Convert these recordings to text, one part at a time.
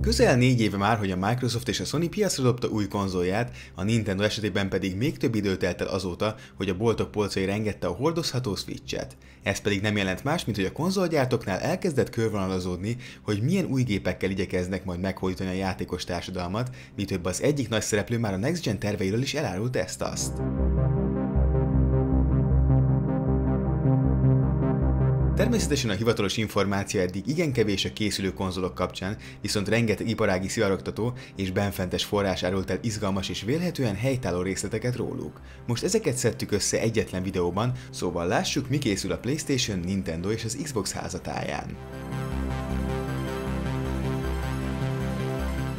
Közel négy éve már, hogy a Microsoft és a Sony piacra dobta új konzolját, a Nintendo esetében pedig még több idő telt el azóta, hogy a boltok polcai rengette a hordozható Switch-et. Ez pedig nem jelent más, mint hogy a konzolgyártoknál elkezdett körvonalazódni, hogy milyen új gépekkel igyekeznek majd meghódítani a játékos társadalmat, mi több az egyik nagy szereplő már a Next Gen terveiről is elárult ezt-azt. Természetesen a hivatalos információ eddig igen kevés a készülő konzolok kapcsán, viszont rengeteg iparági szivaroktató és benfentes forrás árult el izgalmas és vélhetően helytálló részleteket róluk. Most ezeket szedtük össze egyetlen videóban, szóval lássuk mi készül a Playstation, Nintendo és az Xbox házatáján.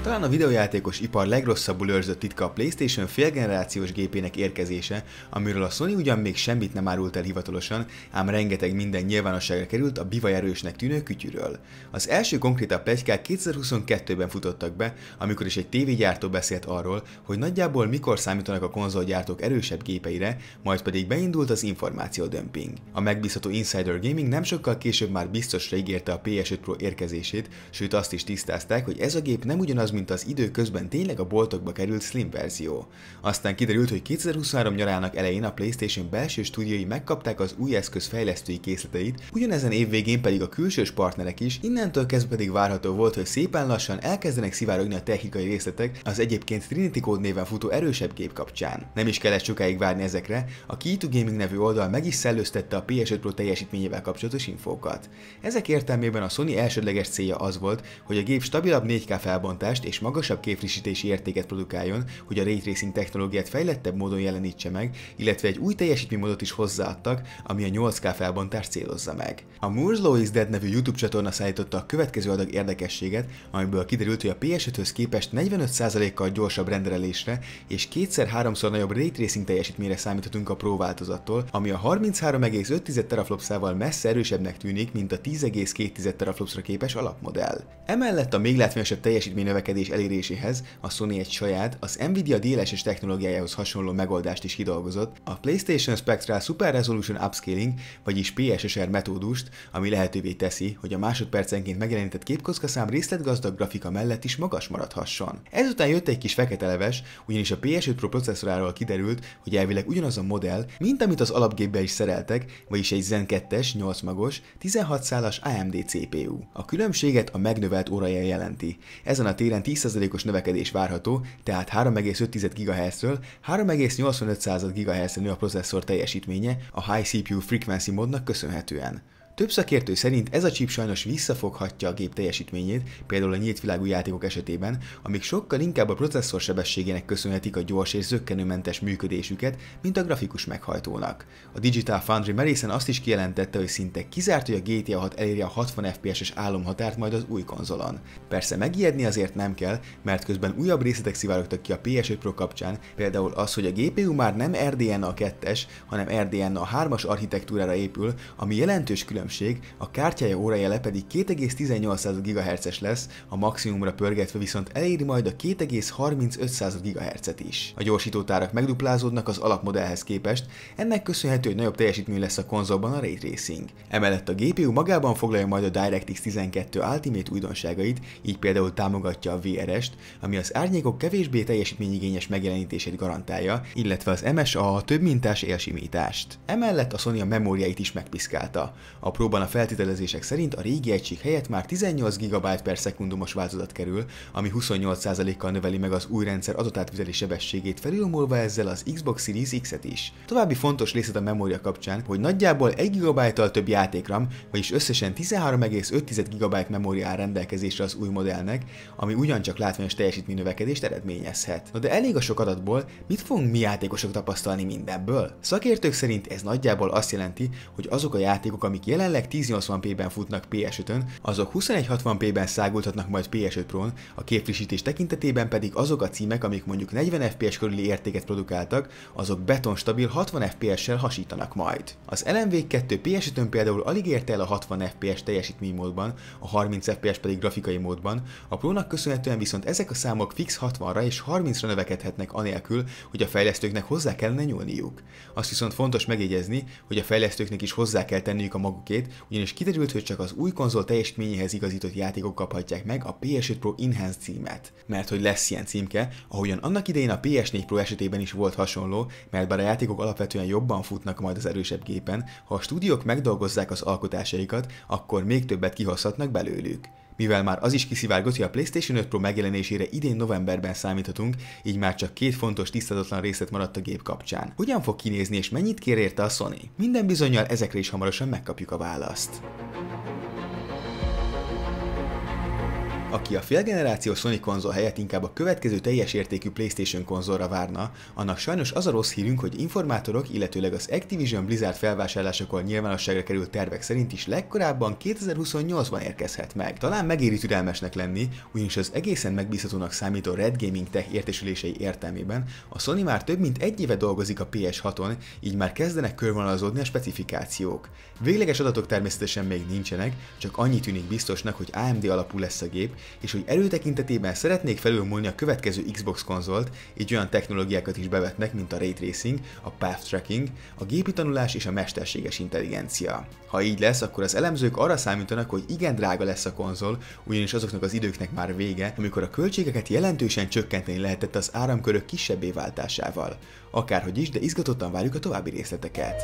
Talán a videojátékos ipar legrosszabbul őrzött titka a PlayStation félgenerációs gépének érkezése, amiről a Sony ugyan még semmit nem árult el hivatalosan, ám rengeteg minden nyilvánosságra került a bivajerősnek tűnő kütyűről. Az első konkrétabb plegykák 2022-ben futottak be, amikor is egy tévégyártó beszélt arról, hogy nagyjából mikor számítanak a konzolgyártók erősebb gépeire, majd pedig beindult az információdömping. A megbízható Insider Gaming nem sokkal később már biztosra ígérte a PS5 Pro érkezését, sőt azt is tisztázták, hogy ez a gép nem ugyanaz, mint az közben tényleg a boltokba került Slim verzió. Aztán kiderült, hogy 2023 nyarának elején a PlayStation belső stúdiói megkapták az új eszköz fejlesztői készleteit, ugyanezen év végén pedig a külsős partnerek is, innentől kezdve pedig várható volt, hogy szépen lassan elkezdenek szivárogni a technikai részletek az egyébként Trinity Code néven futó erősebb gép kapcsán. Nem is kellett sokáig várni ezekre, a Key to Gaming nevű oldal meg is szellőztette a PS5 Pro teljesítményével kapcsolatos infókat. Ezek értelmében a Sony elsődleges célja az volt, hogy a gép stabilabb 4K felbontást és magasabb képfrissítési értéket produkáljon, hogy a ray tracing technológiát fejlettebb módon jelenítse meg, illetve egy új teljesítménymódot is hozzáadtak, ami a 8K felbontást célozza meg. A Moore's Law is Dead nevű YouTube csatorna szállította a következő adag érdekességet, amiből kiderült, hogy a PS5-höz képest 45%-kal gyorsabb renderelésre és kétszer-háromszor nagyobb ray tracing teljesítményre számíthatunk a Pro változattól, ami a 33,5 teraflopszával messze erősebbnek tűnik, mint a 10,2 teraflopsra képes alapmodell. Emellett a még látványosabb teljesítmény növekedés eléréséhez a Sony egy saját, az Nvidia DLSS technológiájához hasonló megoldást is kidolgozott, a PlayStation Spectral Super Resolution Upscaling, vagyis PSSR metódust, ami lehetővé teszi, hogy a másodpercenként megjelenített képkockaszám részletgazdag grafika mellett is magas maradhasson. Ezután jött egy kis fekete leves, ugyanis a PS5 Pro processzoráról kiderült, hogy elvileg ugyanaz a modell, mint amit az alapgépbe is szereltek, vagyis egy Zen 2-es, 8 magos, 16 szálas AMD CPU. A különbséget a megnövelt óraja jelenti. Ezen a téren héten 10%-os növekedés várható, tehát 3,5 GHz-ről 3,85 GHz-re nő a processzor teljesítménye a High CPU Frequency modnak köszönhetően. Több szakértő szerint ez a chip sajnos visszafoghatja a gép teljesítményét, például a nyílt világú játékok esetében, amik sokkal inkább a processzor sebességének köszönhetik a gyors és zöggenőmentes működésüket, mint a grafikus meghajtónak. A Digital Foundry merészen azt is kijelentette, hogy szinte kizárt, hogy a GTA 6 eléri a 60 FPS-es álomhatárt majd az új konzolon. Persze megijedni azért nem kell, mert közben újabb részletek szivárogtak ki a PS5 Pro kapcsán, például az, hogy a GPU már nem RDNA 2-es, hanem RDNA 3-as architektúrára épül, ami jelentős különbség különbség, a kártyája órájele pedig 2,18 GHz-es lesz, a maximumra pörgetve viszont eléri majd a 2,35 GHz-et is. A gyorsítótárak megduplázódnak az alapmodellhez képest, ennek köszönhető, hogy nagyobb teljesítmény lesz a konzolban a Ray Tracing. Emellett a GPU magában foglalja majd a DirectX 12 Ultimate újdonságait, így például támogatja a VRS-t, er ami az árnyékok kevésbé teljesítményigényes megjelenítését garantálja, illetve az MSA több mintás élsimítást. Emellett a Sony a memóriáit is megpiszkálta. A próban a feltételezések szerint a régi egység helyett már 18 GB per szekundumos változat kerül, ami 28%-kal növeli meg az új rendszer adatátviteli sebességét felülmúlva ezzel az Xbox Series X-et is. További fontos részlet a memória kapcsán, hogy nagyjából 1 GB-tal több játékram, vagyis összesen 13,5 GB memória áll rendelkezésre az új modellnek, ami ugyancsak látványos teljesítmény növekedést eredményezhet. Na de elég a sok adatból, mit fogunk mi játékosok tapasztalni mindebből? Szakértők szerint ez nagyjából azt jelenti, hogy azok a játékok, amik jelen jelenleg 1080p-ben futnak PS5-ön, azok 2160p-ben szágultatnak majd PS5 Pro-n, a képfrissítés tekintetében pedig azok a címek, amik mondjuk 40 FPS körüli értéket produkáltak, azok betonstabil 60 FPS-sel hasítanak majd. Az LMV2 PS5-ön például alig érte el a 60 FPS teljesítménymódban, a 30 FPS pedig grafikai módban, a Pro-nak köszönhetően viszont ezek a számok fix 60-ra és 30-ra növekedhetnek anélkül, hogy a fejlesztőknek hozzá kellene nyúlniuk. Azt viszont fontos megjegyezni, hogy a fejlesztőknek is hozzá kell tenniük a maguk 2022, ugyanis kiderült, hogy csak az új konzol teljesítményéhez igazított játékok kaphatják meg a PS5 Pro Enhanced címet. Mert hogy lesz ilyen címke, ahogyan annak idején a PS4 Pro esetében is volt hasonló, mert bár a játékok alapvetően jobban futnak majd az erősebb gépen, ha a stúdiók megdolgozzák az alkotásaikat, akkor még többet kihozhatnak belőlük. Mivel már az is kiszivárgott, hogy a PlayStation 5 Pro megjelenésére idén novemberben számíthatunk, így már csak két fontos tisztázatlan részlet maradt a gép kapcsán. Hogyan fog kinézni és mennyit kér érte a Sony? Minden bizonyal ezekre is hamarosan megkapjuk a választ. Aki a félgeneráció Sony konzol helyett inkább a következő teljes értékű PlayStation konzolra várna, annak sajnos az a rossz hírünk, hogy informátorok, illetőleg az Activision Blizzard felvásárlásakor nyilvánosságra került tervek szerint is legkorábban 2028-ban érkezhet meg. Talán megéri türelmesnek lenni, ugyanis az egészen megbízhatónak számító Red Gaming Tech értesülései értelmében a Sony már több mint egy éve dolgozik a PS6-on, így már kezdenek körvonalazódni a specifikációk. Végleges adatok természetesen még nincsenek, csak annyi tűnik biztosnak, hogy AMD alapú lesz a gép, és hogy előtekintetében szeretnék felülmúlni a következő Xbox konzolt, így olyan technológiákat is bevetnek, mint a Ray Tracing, a Path Tracking, a gépi tanulás és a mesterséges intelligencia. Ha így lesz, akkor az elemzők arra számítanak, hogy igen drága lesz a konzol, ugyanis azoknak az időknek már vége, amikor a költségeket jelentősen csökkenteni lehetett az áramkörök kisebbé váltásával. Akárhogy is, de izgatottan várjuk a további részleteket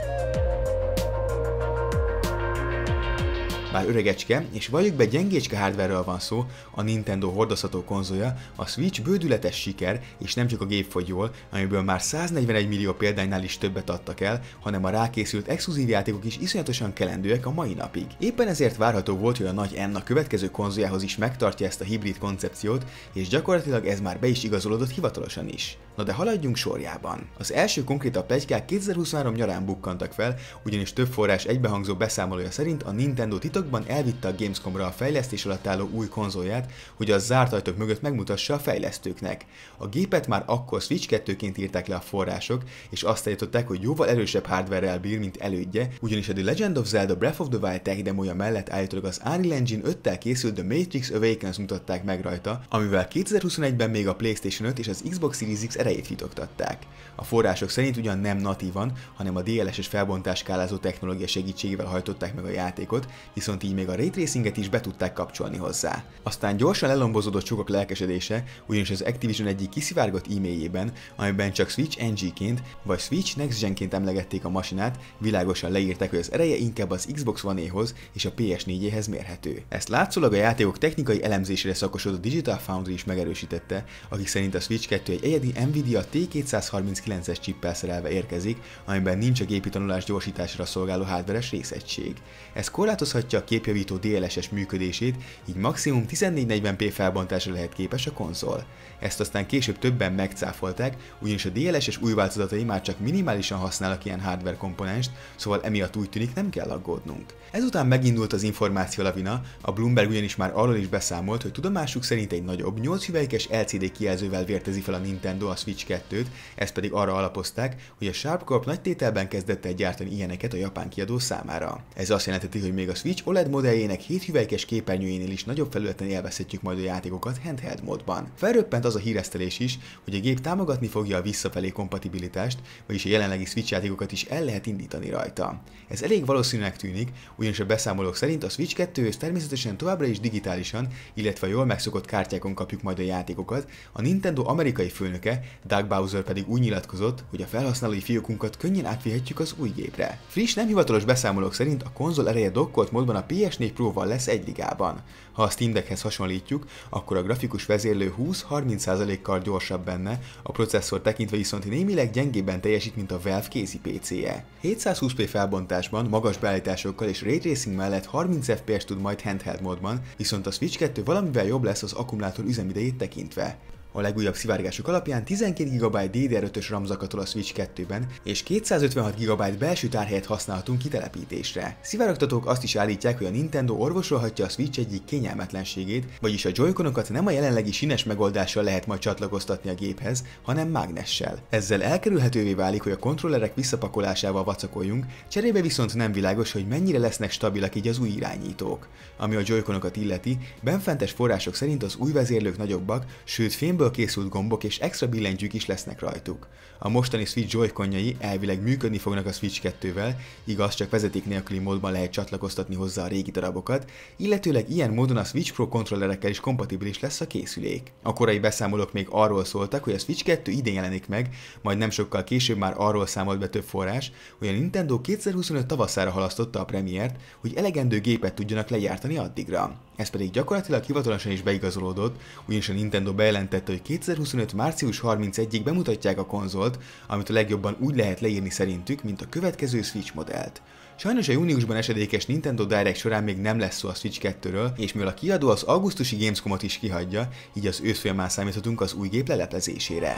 bár öregecske, és valljuk be gyengécske hardware van szó, a Nintendo hordozható konzolja, a Switch bődületes siker, és nem csak a gép fogy jól, amiből már 141 millió példánynál is többet adtak el, hanem a rákészült exkluzív játékok is iszonyatosan kelendőek a mai napig. Éppen ezért várható volt, hogy a nagy N a következő konzoljához is megtartja ezt a hibrid koncepciót, és gyakorlatilag ez már be is igazolódott hivatalosan is. Na de haladjunk sorjában. Az első konkrét plegykák 2023 nyarán bukkantak fel, ugyanis több forrás egybehangzó beszámolója szerint a Nintendo titok titokban elvitte a Gamescomra a fejlesztés alatt álló új konzolját, hogy a zárt ajtók mögött megmutassa a fejlesztőknek. A gépet már akkor Switch 2-ként írták le a források, és azt állították, hogy jóval erősebb hardware bír, mint elődje, ugyanis a The Legend of Zelda Breath of the Wild tech demoja mellett állítólag az Unreal Engine 5-tel készült The Matrix Awakens mutatták meg rajta, amivel 2021-ben még a PlayStation 5 és az Xbox Series X erejét vitogtatták. A források szerint ugyan nem natívan, hanem a DLSS felbontás skálázó technológia segítségével hajtották meg a játékot, viszont viszont így még a raytracinget is be tudták kapcsolni hozzá. Aztán gyorsan lelombozódott sokak lelkesedése, ugyanis az Activision egyik kiszivárgott e-mailjében, amiben csak Switch NG-ként vagy Switch Next Gen-ként emlegették a masinát, világosan leírták, hogy az ereje inkább az Xbox one hoz és a PS4-éhez mérhető. Ezt látszólag a játékok technikai elemzésére szakosodó Digital Foundry is megerősítette, akik szerint a Switch 2 egy egyedi Nvidia T239-es csippel szerelve érkezik, amiben nincs a gépi tanulás gyorsításra szolgáló hardware részegység. Ez korlátozhatja a képjavító DLSS működését, így maximum 1440p felbontásra lehet képes a konzol. Ezt aztán később többen megcáfolták, ugyanis a DLSS új változatai már csak minimálisan használnak ilyen hardware komponenst, szóval emiatt úgy tűnik nem kell aggódnunk. Ezután megindult az információ lavina, a Bloomberg ugyanis már arról is beszámolt, hogy tudomásuk szerint egy nagyobb 8 hüvelykes LCD kijelzővel vértezi fel a Nintendo a Switch 2-t, ezt pedig arra alapozták, hogy a Sharp Corp nagy tételben kezdett el gyártani ilyeneket a japán kiadó számára. Ez azt jelenteti, hogy még a Switch OLED modelljének 7 hüvelykes képernyőjénél is nagyobb felületen élvezhetjük majd a játékokat handheld módban. Felröppent az a híresztelés is, hogy a gép támogatni fogja a visszafelé kompatibilitást, vagyis a jelenlegi Switch játékokat is el lehet indítani rajta. Ez elég valószínűnek tűnik, ugyanis a beszámolók szerint a Switch 2 természetesen továbbra is digitálisan, illetve a jól megszokott kártyákon kapjuk majd a játékokat, a Nintendo amerikai főnöke, Doug Bowser pedig úgy nyilatkozott, hogy a felhasználói fiókunkat könnyen átvihetjük az új gépre. Friss nem hivatalos beszámolók szerint a konzol ereje dokkolt módban a a PS4 Pro-val lesz egy ligában. Ha a Steam Deckhez hasonlítjuk, akkor a grafikus vezérlő 20-30%-kal gyorsabb benne, a processzor tekintve viszont némileg gyengébben teljesít, mint a Valve kézi PC-je. 720p felbontásban, magas beállításokkal és ray tracing mellett 30 FPS tud majd handheld módban, viszont a Switch 2 valamivel jobb lesz az akkumulátor üzemidejét tekintve. A legújabb szivárgások alapján 12 GB DDR5-ös RAM a Switch 2-ben, és 256 GB belső tárhelyet használhatunk kitelepítésre. Szivárogtatók azt is állítják, hogy a Nintendo orvosolhatja a Switch egyik kényelmetlenségét, vagyis a joyconokat nem a jelenlegi sines megoldással lehet majd csatlakoztatni a géphez, hanem mágnessel. Ezzel elkerülhetővé válik, hogy a kontrollerek visszapakolásával vacakoljunk, cserébe viszont nem világos, hogy mennyire lesznek stabilak így az új irányítók. Ami a joyconokat illeti, benfentes források szerint az új vezérlők nagyobbak, sőt fémből gumból készült gombok és extra billentyűk is lesznek rajtuk. A mostani Switch joy elvileg működni fognak a Switch 2-vel, igaz csak vezeték nélküli módban lehet csatlakoztatni hozzá a régi darabokat, illetőleg ilyen módon a Switch Pro kontrollerekkel is kompatibilis lesz a készülék. A korai beszámolók még arról szóltak, hogy a Switch 2 idén jelenik meg, majd nem sokkal később már arról számolt be több forrás, hogy a Nintendo 2025 tavaszára halasztotta a premiért, hogy elegendő gépet tudjanak lejártani addigra. Ez pedig gyakorlatilag hivatalosan is beigazolódott, ugyanis a Nintendo bejelentette, hogy 2025. március 31-ig bemutatják a konzolt, amit a legjobban úgy lehet leírni szerintük, mint a következő Switch modellt. Sajnos a júniusban esedékes Nintendo Direct során még nem lesz szó a Switch 2-ről, és mivel a kiadó az augusztusi Gamescomot is kihagyja, így az ősz folyamán számíthatunk az új gép leleplezésére.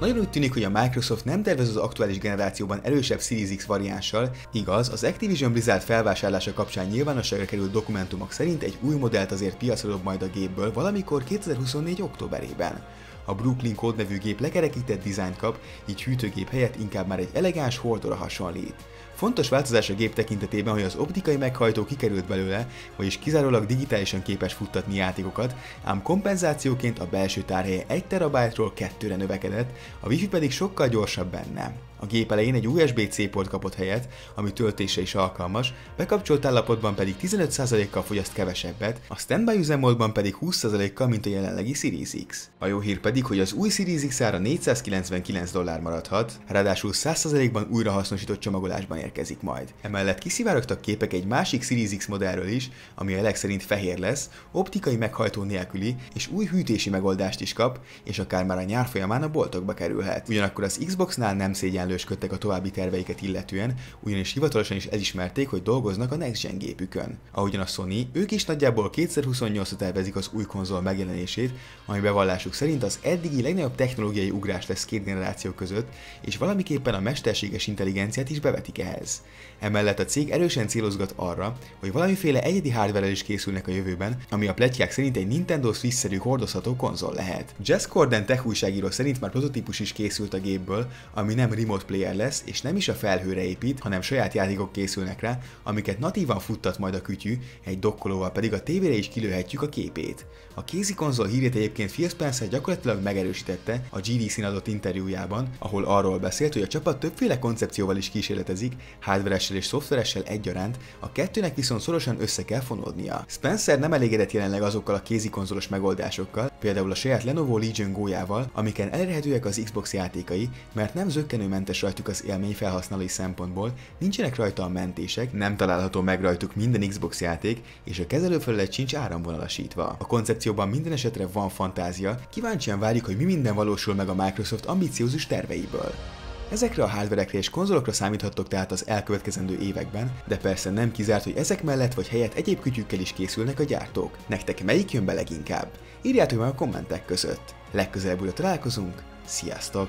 Nagyon úgy tűnik, hogy a Microsoft nem tervez az aktuális generációban erősebb Series X variánssal, igaz, az Activision Blizzard felvásárlása kapcsán nyilvánosságra került dokumentumok szerint egy új modellt azért piacra dob majd a gépből valamikor 2024. októberében. A Brooklyn Code nevű gép lekerekített dizájnt kap, így hűtőgép helyett inkább már egy elegáns hordora hasonlít. Fontos változás a gép tekintetében, hogy az optikai meghajtó kikerült belőle, vagyis kizárólag digitálisan képes futtatni játékokat, ám kompenzációként a belső tárhelye 1 terabájtról 2-re növekedett, a wifi pedig sokkal gyorsabb benne. A gép elején egy USB-C port kapott helyet, ami töltése is alkalmas, bekapcsolt állapotban pedig 15%-kal fogyaszt kevesebbet, a standby üzemmódban pedig 20%-kal, mint a jelenlegi Series X. A jó hír pedig, hogy az új Series X ára 499 dollár maradhat, ráadásul 100%-ban újrahasznosított csomagolásban érkezik majd. Emellett kiszivárogtak képek egy másik Series X modellről is, ami a legszerint fehér lesz, optikai meghajtó nélküli, és új hűtési megoldást is kap, és akár már a nyár folyamán a boltokba kerülhet. Ugyanakkor az Xboxnál nem szégyenlő törlősködtek a további terveiket illetően, ugyanis hivatalosan is elismerték, hogy dolgoznak a Next Gen gépükön. Ahogyan a Sony, ők is nagyjából 2028-ra tervezik az új konzol megjelenését, ami bevallásuk szerint az eddigi legnagyobb technológiai ugrás lesz két generáció között, és valamiképpen a mesterséges intelligenciát is bevetik ehhez. Emellett a cég erősen célozgat arra, hogy valamiféle egyedi hardware is készülnek a jövőben, ami a pletykák szerint egy Nintendo Switch-szerű hordozható konzol lehet. Jess Corden tech újságíró szerint már prototípus is készült a gépből, ami nem remote player lesz, és nem is a felhőre épít, hanem saját játékok készülnek rá, amiket natívan futtat majd a kütyű, egy dokkolóval pedig a tévére is kilőhetjük a képét. A kézi konzol hírét egyébként Phil Spencer gyakorlatilag megerősítette a GDC-n adott interjújában, ahol arról beszélt, hogy a csapat többféle koncepcióval is kísérletezik, hardveressel és szoftveressel egyaránt, a kettőnek viszont szorosan össze kell fonódnia. Spencer nem elégedett jelenleg azokkal a kézi konzolos megoldásokkal, például a saját Lenovo Legion go amiken elérhetőek az Xbox játékai, mert nem zöggenőmentes mentes rajtuk az élmény felhasználói szempontból, nincsenek rajta a mentések, nem található meg rajtuk minden Xbox játék, és a kezelőfelület sincs áramvonalasítva. A koncepcióban minden esetre van fantázia, kíváncsian várjuk, hogy mi minden valósul meg a Microsoft ambiciózus terveiből. Ezekre a hardverekre és konzolokra számíthattok tehát az elkövetkezendő években, de persze nem kizárt, hogy ezek mellett vagy helyett egyéb kütyükkel is készülnek a gyártók. Nektek melyik jön be leginkább? Írjátok meg a kommentek között. Legközelebb újra találkozunk, sziasztok!